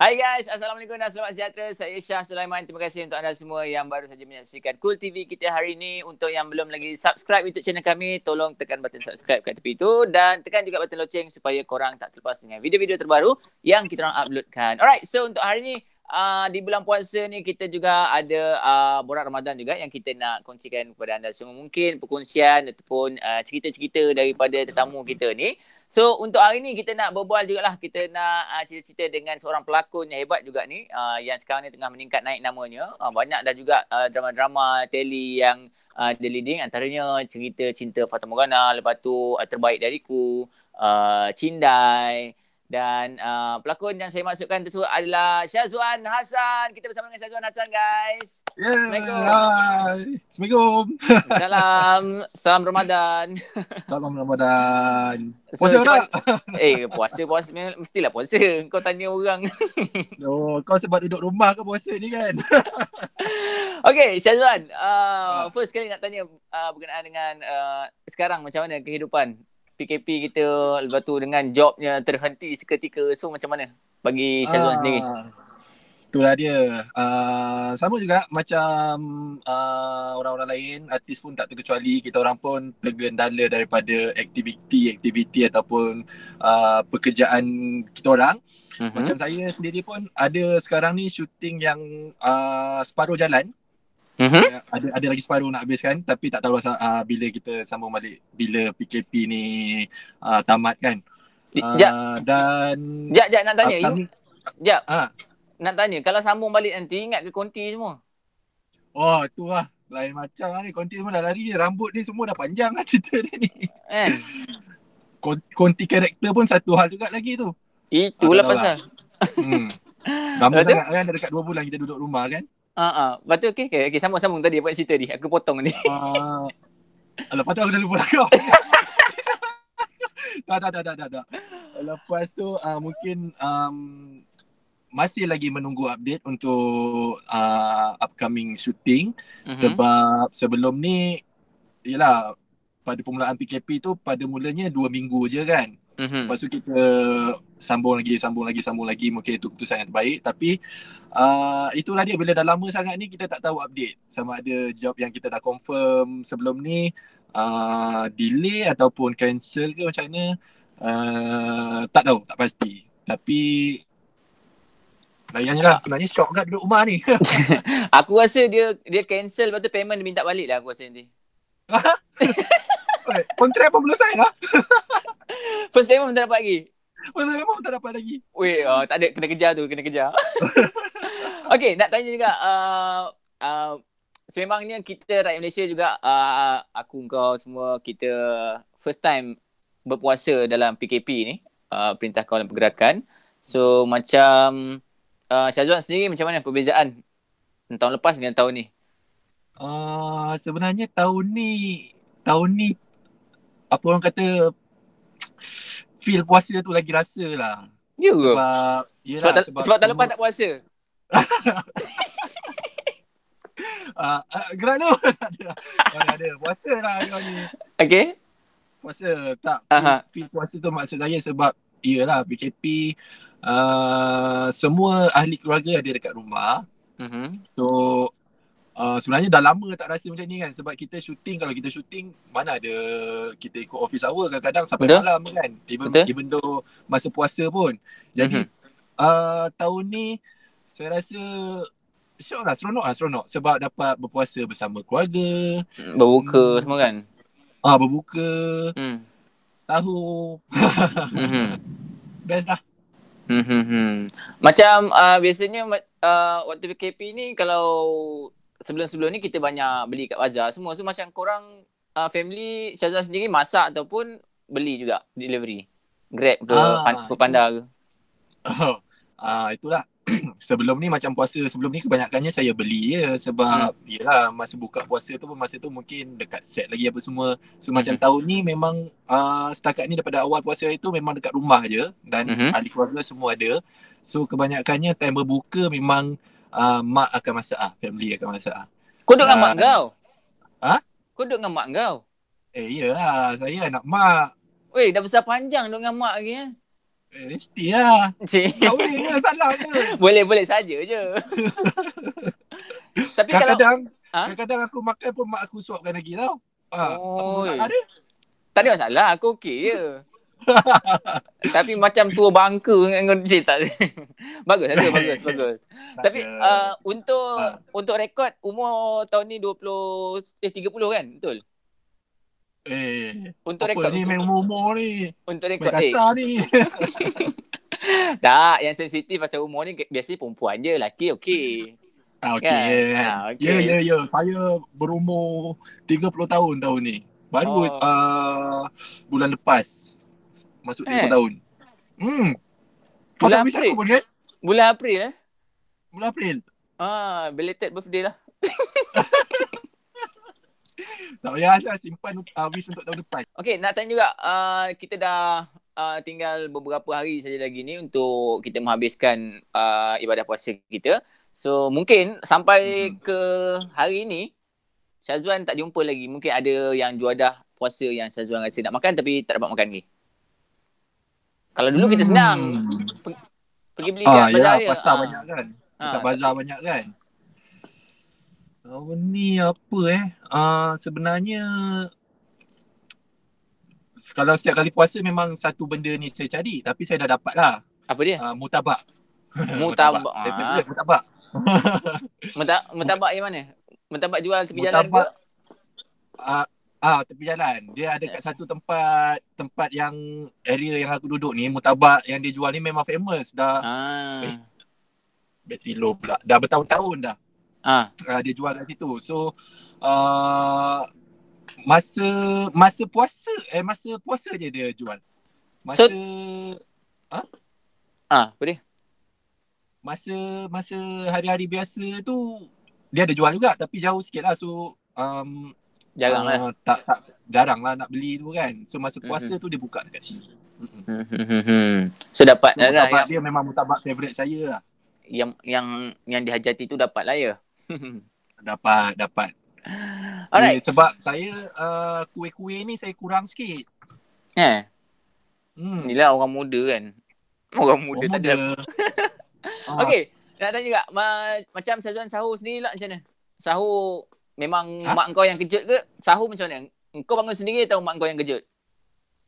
Hai guys, Assalamualaikum dan selamat sejahtera. Saya Syah Sulaiman. Terima kasih untuk anda semua yang baru saja menyaksikan Cool TV kita hari ini. Untuk yang belum lagi subscribe YouTube channel kami, tolong tekan button subscribe kat tepi itu dan tekan juga button loceng supaya korang tak terlepas dengan video-video terbaru yang kita orang uploadkan. Alright, so untuk hari ini Uh, di bulan puasa ni kita juga ada uh, borak Ramadan juga yang kita nak kongsikan kepada anda semua mungkin perkongsian ataupun uh, cerita-cerita daripada tetamu kita ni So untuk hari ni kita nak berbual lah kita nak uh, ah, cerita-cerita dengan seorang pelakon yang hebat juga ni uh, yang sekarang ni tengah meningkat naik namanya. Uh, banyak dah juga uh, drama-drama telly yang uh, the leading antaranya cerita cinta Fatamorgana lepas tu uh, terbaik dariku uh, Cindai dan uh, pelakon yang saya masukkan tersebut adalah Syazwan Hasan. Kita bersama dengan Syazwan Hasan guys. Yeah. Assalamualaikum. Salam. Salam Ramadan. Salam Ramadan. So, puasa tak? Eh puasa puasa mestilah puasa. Kau tanya orang. oh, kau sebab duduk rumah ke puasa ni kan? okay Syazwan. Uh, ah. First kali nak tanya uh, berkenaan dengan uh, sekarang macam mana kehidupan PKP kita lepas tu dengan jobnya terhenti seketika so macam mana bagi Syazwan ah, sendiri itulah dia uh, sama juga macam uh, orang-orang lain artis pun tak terkecuali kita orang pun tergendala daripada aktiviti-aktiviti ataupun uh, pekerjaan kita orang mm-hmm. macam saya sendiri pun ada sekarang ni syuting yang uh, separuh jalan Mm-hmm. Ada ada lagi separuh nak habiskan tapi tak tahu uh, bila kita sambung balik bila PKP ni uh, tamat kan. Uh, dan Jap jap nak tanya. Jap. Ha. Nak tanya kalau sambung balik nanti ingat ke konti semua? oh, tu lah. Lain macam lah ni. Konti semua dah lari. Rambut ni semua dah panjang lah cerita ni. Kan? Konti karakter pun satu hal juga lagi tu. Itulah Adalah pasal. hmm. Lama dah kan? Dah dekat dua bulan kita duduk rumah kan? Ah ah, lepas tu okey okey okay, sambung-sambung tadi apa cerita ni. Aku potong ni. Ah. lepas tu aku dah lupa lah kau. tak tak tak tak tak. Lepas tu uh, mungkin um, masih lagi menunggu update untuk uh, upcoming shooting mm-hmm. sebab sebelum ni yalah pada permulaan PKP tu pada mulanya dua minggu je kan. Mm-hmm. Lepas tu kita sambung lagi, sambung lagi, sambung lagi. Mungkin itu keputusan yang terbaik. Tapi uh, itulah dia. Bila dah lama sangat ni, kita tak tahu update. Sama ada job yang kita dah confirm sebelum ni, uh, delay ataupun cancel ke macam mana. Uh, tak tahu, tak pasti. Tapi Layangnya lah. Sebenarnya shock kan duduk rumah ni. aku rasa dia dia cancel lepas tu payment dia minta balik lah aku rasa nanti. Ha? dapat. Kontrak pun belum sign lah. First time pun tak dapat lagi? First payment pun tak dapat lagi. Weh, uh, tak ada. Kena kejar tu, kena kejar. okay, nak tanya juga. Uh, uh, Sememangnya kita rakyat Malaysia juga uh, aku kau semua kita first time berpuasa dalam PKP ni uh, perintah kawalan pergerakan. So macam uh, Syazwan sendiri macam mana perbezaan tahun lepas dengan tahun ni? Uh, sebenarnya tahun ni tahun ni apa orang kata feel puasa tu lagi rasa lah. Ya yeah. sebab, yelah, sebab, ta- sebab, sebab, lepas tak puasa. uh, uh, gerak tu ada. ada puasa lah Okay. Puasa tak uh-huh. feel puasa tu maksud saya sebab iyalah PKP uh, ah, semua ahli keluarga ada dekat rumah. Mm-hmm. So Uh, sebenarnya dah lama tak rasa macam ni kan sebab kita shooting kalau kita shooting mana ada kita ikut office hour kadang-kadang sampai Betul. malam kan even Betul. even though masa puasa pun jadi mm-hmm. uh, tahun ni saya rasa syok lah seronok lah seronok sebab dapat berpuasa bersama keluarga mm, berbuka hmm. semua kan ah uh, berbuka hmm. tahu mm-hmm. best lah Hmm, hmm, hmm. Macam uh, biasanya uh, waktu PKP ni kalau sebelum-sebelum ni kita banyak beli kat bazar semua. So macam korang uh, family Syaza sendiri masak ataupun beli juga delivery. Grab ke ah, pan- itu. panda ke. Oh, ah itulah. sebelum ni macam puasa sebelum ni kebanyakannya saya beli je sebab hmm. yalah masa buka puasa tu pun masa tu mungkin dekat set lagi apa semua. So hmm. macam tahun ni memang uh, setakat ni daripada awal puasa itu memang dekat rumah je dan hmm. ahli keluarga semua ada. So kebanyakannya time berbuka memang uh, mak akan masak ah, family akan masak ah. Kau duduk uh, dengan mak ah, kau? Ha? Ah? Kau duduk dengan mak kau? Eh, iyalah. Saya anak mak. Weh, dah besar panjang duduk dengan mak lagi, ya? Eh, eh mesti lah. Cik. Tak boleh ni, lah, salah ke? Boleh-boleh saja je. Tapi kadang -kadang, kalau... Kadang-kadang ha? aku makan pun mak aku suapkan lagi tau. Ha, oh, apa masalah dia? Tak ada masalah. Aku okey je. Tapi macam tua bangka dengan kau cerita. Tak... bagus, bagus, bagus, bagus. Tapi uh, untuk ha. untuk rekod umur tahun ni 20 eh 30 kan? Betul. Eh, untuk rekod ni memang umur ni. Untuk rekod eh. ni. tak, yang sensitif macam umur ni biasanya perempuan je, lelaki okey. Ah, okay. Kan? Yeah. Ya. Ah, okay. Ya, ya, Saya berumur 30 tahun tahun ni. Baru oh. uh, bulan lepas masuk eh. tahun. Hmm. Bulan Kau April. Aku pun, Bulan April eh? Bulan April. Ah, belated birthday lah. tak payah lah simpan uh, wish untuk tahun depan. Okay, nak tanya juga. Uh, kita dah uh, tinggal beberapa hari saja lagi ni untuk kita menghabiskan uh, ibadah puasa kita. So, mungkin sampai hmm. ke hari ni, Syazwan tak jumpa lagi. Mungkin ada yang juadah puasa yang Syazwan rasa nak makan tapi tak dapat makan ni. Kalau dulu kita senang hmm. Pergi, pergi beli ah, kan bazar ya, ah. banyak kan Dekat ah. bazar banyak kan Oh, ni apa eh? Uh, sebenarnya kalau setiap kali puasa memang satu benda ni saya cari tapi saya dah dapat lah. Apa dia? Uh, mutabak. Mutabak. mutabak. Ah. Saya pergi mutabak. mutabak. Mutabak yang mana? Mutabak jual tepi jalan ke? Uh, Ah, tepi jalan. Dia ada kat satu tempat, tempat yang area yang aku duduk ni, mutabak yang dia jual ni memang famous dah. Ah. Eh, Betul low pula. Dah bertahun-tahun dah. Ah. Uh, dia jual kat situ. So uh, masa masa puasa eh masa puasa je dia jual. Masa so, Ah, apa dia? Masa masa hari-hari biasa tu dia ada jual juga tapi jauh sikit lah. So um, Jarang uh, Tak, tak, jarang lah nak beli tu kan. So masa mhm. puasa mm-hmm. tu dia buka dekat sini. Mm-hmm. So dapat so, lah. Mutabak dia memang mutabak favourite saya lah. Yang, yang, yang dihajati tu dapat lah ya. dapat, dapat. Alright. Eh, sebab saya uh, kuih-kuih ni saya kurang sikit. Eh. Hmm. Inilah orang muda kan. Orang muda orang tak muda. ada. ah. Okay. Nak tanya juga. Ma- macam Sazuan sahur sendiri lah macam mana? Sahur Memang ha? mak kau yang kejut ke? Sahur macam mana? Kau bangun sendiri tahu mak kau yang kejut?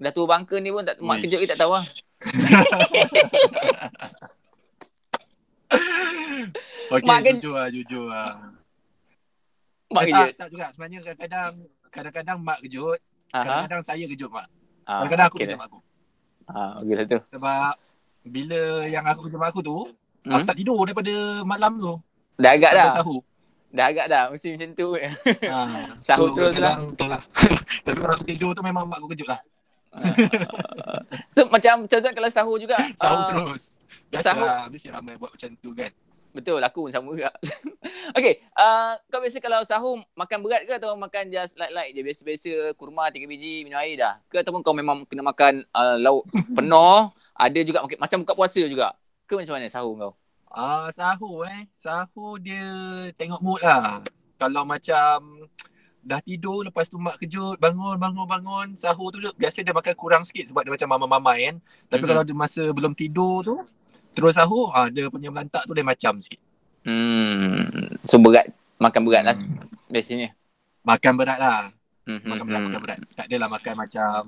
Dah tua bangka ni pun tak, mak kejut ke tak tahu lah. okay, mak jujur lah, jujur lah. Mak eh, kejut? Tak, tak juga. Sebenarnya kadang-kadang kadang-kadang mak kejut. Kadang-kadang saya kejut mak. Ah, kadang-kadang aku okay kejut mak aku. Ah, okay tu. Sebab bila yang aku kejut mak aku tu, hmm? aku tak tidur daripada malam tu. Dah agak dah. Sahur. Dah agak dah mesti macam tu. Ha. Sahur so, terus lah. lah, lah. Tapi kalau tidur tu memang mak aku kejut lah. Ah. so macam contoh lah kalau sahur juga. Sahur uh, terus. Biasa Lah, mesti ramai buat macam tu kan. Betul, aku pun sama juga. okay, uh, kau biasa kalau sahur makan berat ke atau makan just light-light je? Biasa-biasa kurma, tiga biji, minum air dah. Ke ataupun kau memang kena makan uh, lauk penuh, ada juga macam buka puasa juga. Ke macam mana sahur kau? Ah uh, sahur eh. sahu dia tengok mood lah. Kalau macam dah tidur lepas tu mak kejut, bangun, bangun, bangun. sahu tu dia, biasa dia makan kurang sikit sebab dia macam mama-mama kan. Tapi mm-hmm. kalau dia masa belum tidur tu, terus sahu ah uh, dia punya melantak tu dia macam sikit. Hmm. So berat, makan berat lah hmm. biasanya. Makan berat lah. Mm-hmm. Makan berat, makan mm-hmm. berat. Tak adalah makan macam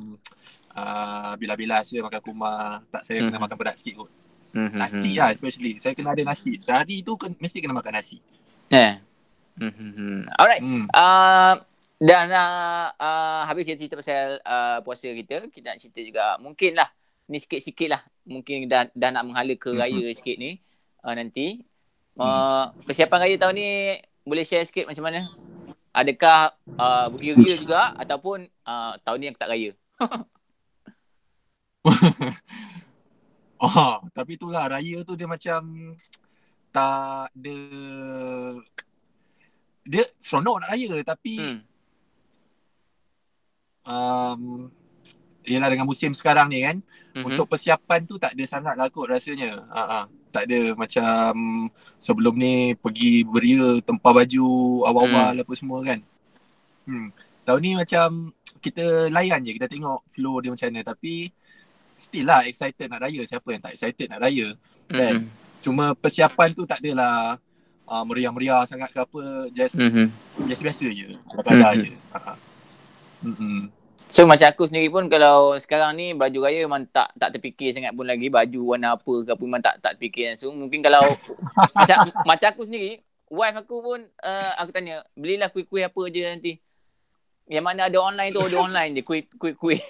uh, ah, bila-bila saya makan kumar. Tak saya mm-hmm. kena makan berat sikit kot. Mm-hmm. Nasi lah especially. Saya kena ada nasi. Sehari tu ke, mesti kena makan nasi. Yeah. Mm-hmm. Alright. Mm. Uh, dan uh, uh, habis kita cerita pasal uh, puasa kita. Kita nak cerita juga mungkin lah. Ni sikit-sikit lah. Mungkin dah, dah nak menghala ke hmm. raya mm-hmm. sikit ni. Uh, nanti. Uh, persiapan raya tahun ni boleh share sikit macam mana? Adakah uh, bergira juga ataupun uh, tahun ni aku tak raya? Oh, tapi itulah raya tu dia macam tak ada dia seronok nak raya tapi hmm. um, ialah dengan musim sekarang ni kan hmm untuk persiapan tu tak ada sangat lah kot rasanya uh-huh. tak ada macam sebelum ni pergi beria tempah baju awal-awal hmm. apa semua kan hmm. tahun ni macam kita layan je kita tengok flow dia macam mana tapi still lah excited nak raya siapa yang tak excited nak raya mm-hmm. kan cuma persiapan tu tak adalah uh, meriah-meriah sangat ke apa just mm-hmm. just biasa je mm-hmm. je mm-hmm. so macam aku sendiri pun kalau sekarang ni baju raya memang tak tak terfikir sangat pun lagi baju warna apa ke apa memang tak tak terfikir so mungkin kalau macam macam aku sendiri wife aku pun uh, aku tanya belilah kuih-kuih apa je nanti yang mana ada online tu ada online je kuih kuih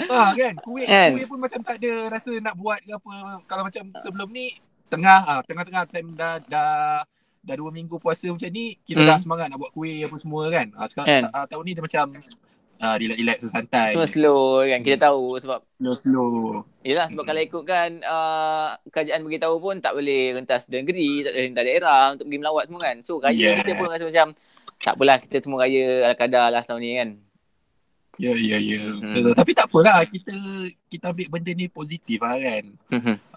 Ah kan, kuih, kan? kuih pun macam tak ada rasa nak buat ke apa. Kalau macam sebelum ni tengah ah tengah-tengah time dah dah dah dua minggu puasa macam ni kita hmm. dah semangat nak buat kuih apa semua kan. Ah sekarang kan? Ah, tahun ni dia macam ah relax-relax sesantai. Semua slow kan. Kita hmm. tahu sebab slow. slow. Yalah sebab hmm. kalau ikut kan ah kerajaan bagi tahu pun tak boleh rentas negeri, tak boleh rentas daerah untuk pergi melawat semua kan. So raya yeah. kita pun rasa macam tak apalah kita semua raya ala kadar lah tahun ni kan. Ya, yeah, ya, yeah, ya. Yeah. Hmm. Tapi tak apalah. Kita kita ambil benda ni positif lah kan.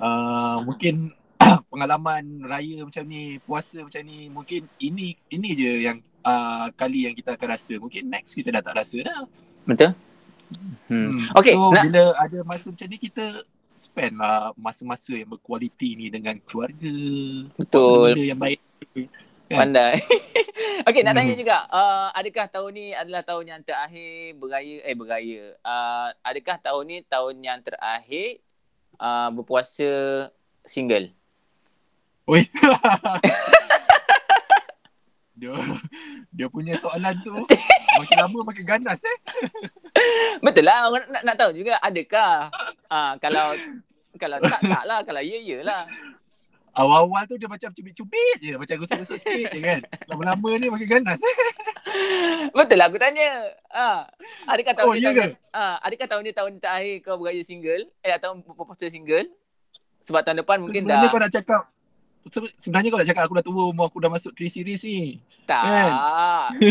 uh, mungkin pengalaman raya macam ni, puasa macam ni. Mungkin ini ini je yang uh, kali yang kita akan rasa. Mungkin next kita dah tak rasa dah. Betul. Hmm. hmm. Okay, so, bila ada masa macam ni, kita spend lah masa-masa yang berkualiti ni dengan keluarga. Betul. Benda yang baik. Kan? Pandai. okay, nak tanya hmm. juga. Uh, adakah tahun ni adalah tahun yang terakhir beraya? Eh, beraya. Uh, adakah tahun ni tahun yang terakhir uh, berpuasa single? Oi. dia, dia punya soalan tu makin lama makin ganas eh. Betul lah. Orang nak, nak tahu juga adakah uh, kalau kalau tak, tak lah. Kalau ya, ya lah. Awal-awal tu dia macam cubit-cubit je Macam gosok-gosok sikit je kan Lama-lama ni makin ganas Betul lah aku tanya ha. Adakah tahun oh, ni ya tahun, ha. Adakah tahun ni tahun terakhir kau beraya single Eh atau proposal single Sebab tahun depan mungkin sebenarnya dah Sebenarnya kau nak cakap Sebenarnya kau nak cakap aku dah tua umur aku dah masuk 3 series ni Tak kan?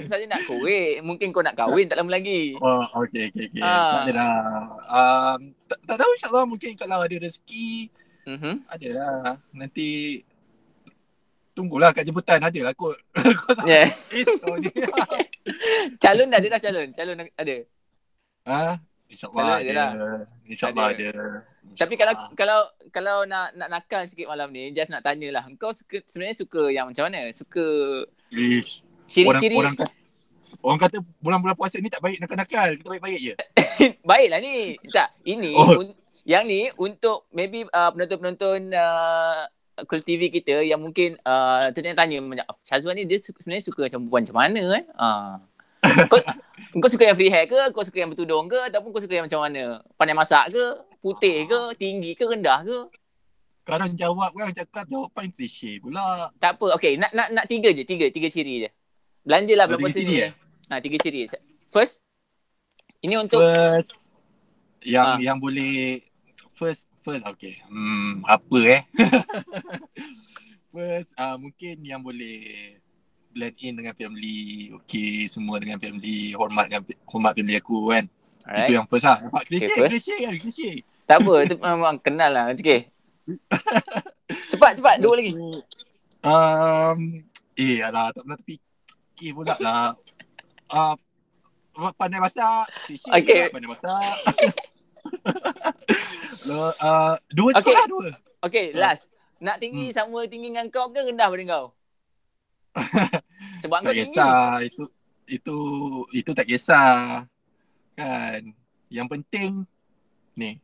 Aku saja nak kahwin Mungkin kau nak kahwin tak lama lagi Oh okay okay okay ha. Tak, um, tak, tak tahu insyaAllah mungkin kalau ada rezeki Mm-hmm. Ada lah. Nanti tunggulah kat jemputan. Ada lah kot. yeah. calon dah. Dia dah calon. Calon ada. Ha? InsyaAllah ada. ada. Lah. InsyaAllah ada. ada. Tapi kalau kalau kalau nak nak nakal sikit malam ni, just nak tanyalah. Kau suka, sebenarnya suka yang macam mana? Suka... Ciri-ciri. Orang, orang, orang kata bulan-bulan puasa ni tak baik nak nakal Kita baik-baik je. Baiklah ni. Tak. Ini oh. untuk yang ni untuk maybe uh, penonton-penonton uh, Kul TV kita yang mungkin uh, tertanya-tanya macam ah, Shazwan ni dia sebenarnya suka macam perempuan macam mana eh? Uh. Kau, kau suka yang free hair ke? Kau suka yang bertudung ke? Ataupun kau suka yang macam mana? Pandai masak ke? Putih ke? Tinggi ke? Rendah ke? Sekarang jawab kan macam kau jawab paling cliche pula. Tak apa. Okay. Nak, nak, nak tiga je. Tiga. Tiga ciri je. Belanja lah berapa ciri. Ya? Ha, tiga ciri. First. Ini untuk. First. Yang, ha. yang boleh first first okay. Hmm apa eh? first uh, mungkin yang boleh blend in dengan family, okay semua dengan family, hormat dengan hormat family aku kan. Alright. Itu yang first lah. Nampak cliche, okay, cliche, kan? cliche. Tak apa, tu memang kenal lah. Okay. cepat, cepat. Dua lagi. Um, eh, alah. Tak pernah terfikir pula lah. Uh, pandai masak. Cliche okay. Pandai masak. Uh, dua cukup okay. lah dua. Okay, ya. last. Uh. Nak tinggi hmm. sama tinggi dengan kau ke rendah pada kau? Sebab tak kau kisah. tinggi. Itu itu itu tak kisah. Kan. Yang penting ni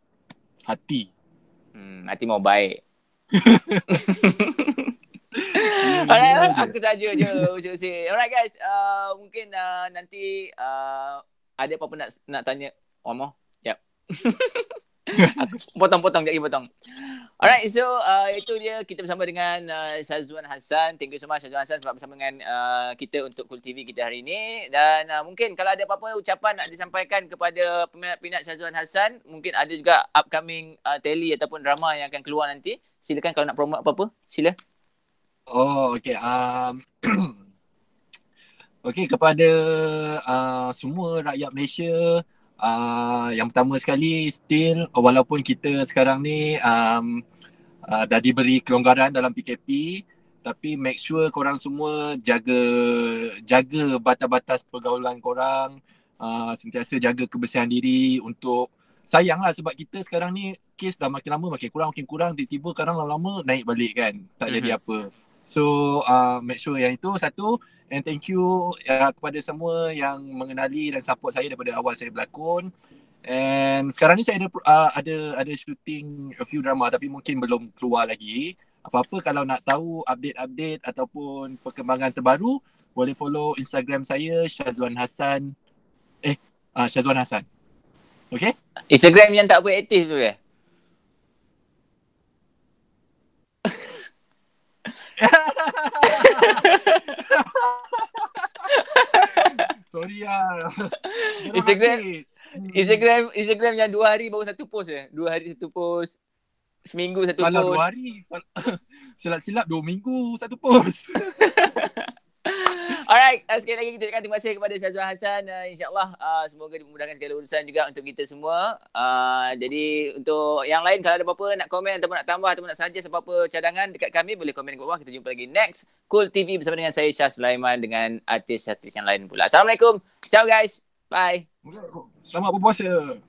hati. Hmm, hati mau baik. Alright, aku saja je usik-usik. Alright guys, uh, mungkin uh, nanti uh, ada apa-apa nak nak tanya Omo. Yep. potong-potong jadi potong. Alright, so uh, itu dia kita bersama dengan uh, Syazwan Hassan. Thank you so much Syazwan Hassan sebab bersama dengan uh, kita untuk Cool TV kita hari ini. Dan uh, mungkin kalau ada apa-apa ucapan nak disampaikan kepada peminat-peminat Syazwan Hassan, mungkin ada juga upcoming uh, telly ataupun drama yang akan keluar nanti. Silakan kalau nak promote apa-apa, sila. Oh, okay. Um, okay, kepada uh, semua rakyat Malaysia, uh, yang pertama sekali still oh, walaupun kita sekarang ni um, uh, dah diberi kelonggaran dalam PKP tapi make sure korang semua jaga jaga batas-batas pergaulan korang uh, sentiasa jaga kebersihan diri untuk sayanglah sebab kita sekarang ni kes dah makin lama makin kurang makin kurang tiba-tiba sekarang lama-lama naik balik kan tak mm-hmm. jadi mhm. apa So uh, make sure yang itu satu and thank you uh, kepada semua yang mengenali dan support saya daripada awal saya berlakon. And sekarang ni saya ada uh, ada ada shooting a few drama tapi mungkin belum keluar lagi. Apa-apa kalau nak tahu update-update ataupun perkembangan terbaru boleh follow Instagram saya Syazwan Hasan. Eh, uh, Syazwan Hasan. Okay? Instagram yang tak beraktif tu ke? Eh? Sorry lah Instagram hmm. Instagram Instagram yang dua hari Baru satu post ya. eh? Dua hari satu post Seminggu satu kalau post Kalau dua hari Silap-silap dua minggu Satu post Alright, uh, sekali lagi kita ucapkan terima kasih kepada Syazwan Hassan. Uh, InsyaAllah uh, semoga dimudahkan segala urusan juga untuk kita semua. Uh, jadi untuk yang lain kalau ada apa-apa nak komen atau nak tambah atau nak saja apa-apa cadangan dekat kami boleh komen di bawah. Kita jumpa lagi next Cool TV bersama dengan saya Syah Sulaiman dengan artis-artis yang lain pula. Assalamualaikum. Ciao guys. Bye. Selamat berpuasa.